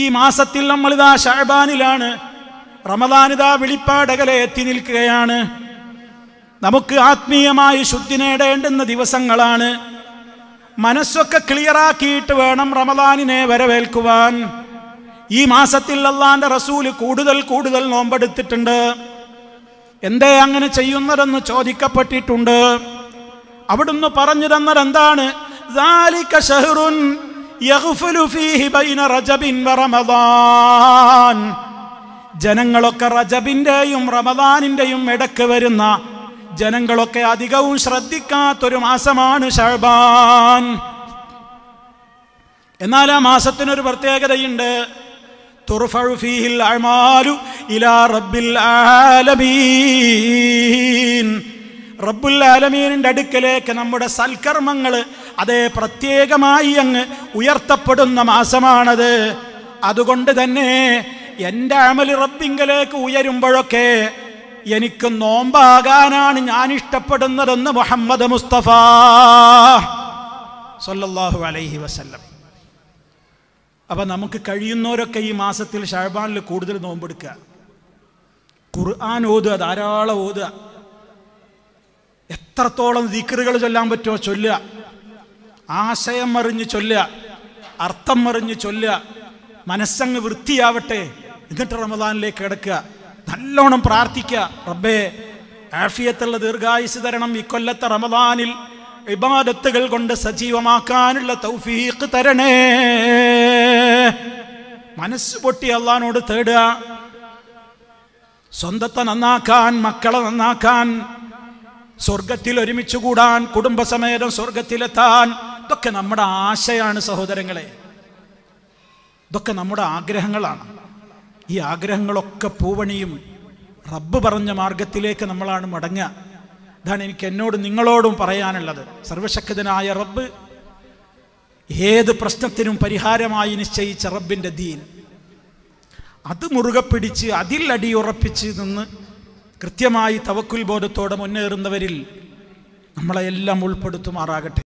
ഈ മാസത്തിൽ നമ്മളിതാ ഷഹബാനിലാണ് റമദാനിതാ വിളിപ്പാടകലെ എത്തി നിൽക്കുകയാണ് നമുക്ക് ആത്മീയമായി ശുദ്ധി നേടേണ്ടുന്ന ദിവസങ്ങളാണ് മനസ്സൊക്കെ ക്ലിയറാക്കിയിട്ട് വേണം റമദാനിനെ വരവേൽക്കുവാൻ ഈ മാസത്തിൽ അള്ളാന്റെ റസൂല് കൂടുതൽ കൂടുതൽ നോമ്പെടുത്തിട്ടുണ്ട് എന്തേ അങ്ങനെ ചെയ്യുന്നതെന്ന് ചോദിക്കപ്പെട്ടിട്ടുണ്ട് അവിടുന്ന് പറഞ്ഞു തന്നതെന്താണ് ജനങ്ങളൊക്കെ റജബിന്റെയും റമദാനിന്റെയും ഇടക്ക് വരുന്ന ജനങ്ങളൊക്കെ അധികവും ശ്രദ്ധിക്കാത്തൊരു മാസമാണ് ഷഹബാൻ എന്നാൽ ആ മാസത്തിനൊരു പ്രത്യേകതയുണ്ട് റബ്ബുൽ ആലമീനിന്റെ അടുക്കലേക്ക് നമ്മുടെ സൽക്കർമ്മങ്ങൾ അതേ പ്രത്യേകമായി അങ്ങ് ഉയർത്തപ്പെടുന്ന മാസമാണത് അതുകൊണ്ട് തന്നെ എൻ്റെ അമലി റബ്ബിങ്കലേക്ക് ഉയരുമ്പോഴൊക്കെ എനിക്ക് നോമ്പാകാനാണ് ഞാൻ ഇഷ്ടപ്പെടുന്നതെന്ന് മുഹമ്മദ് മുസ്തഫ സല്ലാഹു അലൈഹി വസല്ലം അപ്പം നമുക്ക് കഴിയുന്നവരൊക്കെ ഈ മാസത്തിൽ ഷഹബാനിൽ കൂടുതൽ നോമ്പെടുക്കുക ഖുർആൻ ഓതുക ധാരാളം ഓതുക എത്രത്തോളം ദിക്കറുകൾ ചൊല്ലാൻ പറ്റുമോ ചൊല്ലുക ആശയം മറിഞ്ഞ് ചൊല്ല അർത്ഥം മറിഞ്ഞ് ചൊല്ല മനസ്സങ്ങ് വൃത്തിയാവട്ടെ എന്നിട്ട് റമദാനിലേക്ക് കിടക്കുക നല്ലോണം പ്രാർത്ഥിക്കുക റബ്ബേ ആഫിയത്തുള്ള ദീർഘായുസ് തരണം ഇക്കൊല്ലത്തെ റമദാനിൽ ഇബാദത്തുകൾ കൊണ്ട് സജീവമാക്കാനുള്ള തൗഫീഖ് തരണേ മനസ്സ് പൊട്ടി അള്ളഹാനോട് തേടുക സ്വന്തത്തെ നന്നാക്കാൻ മക്കളെ നന്നാക്കാൻ സ്വർഗത്തിൽ ഒരുമിച്ച് കൂടാൻ കുടുംബസമേതം സ്വർഗത്തിലെത്താൻ ഇതൊക്കെ നമ്മുടെ ആശയാണ് സഹോദരങ്ങളെ ഇതൊക്കെ നമ്മുടെ ആഗ്രഹങ്ങളാണ് ഈ ആഗ്രഹങ്ങളൊക്കെ പൂവണിയും റബ്ബ് പറഞ്ഞ മാർഗത്തിലേക്ക് നമ്മളാണ് മടങ്ങുക ഇതാണ് എനിക്ക് എന്നോട് നിങ്ങളോടും പറയാനുള്ളത് സർവശക്തനായ റബ്ബ് ഏത് പ്രശ്നത്തിനും പരിഹാരമായി നിശ്ചയിച്ച റബ്ബിൻ്റെ ദീൻ അത് മുറുകെ പിടിച്ച് അതിൽ അടിയുറപ്പിച്ച് നിന്ന് കൃത്യമായി തവക്കുൽ ബോധത്തോടെ മുന്നേറുന്നവരിൽ നമ്മളെല്ലാം ഉൾപ്പെടുത്തുമാറാകട്ടെ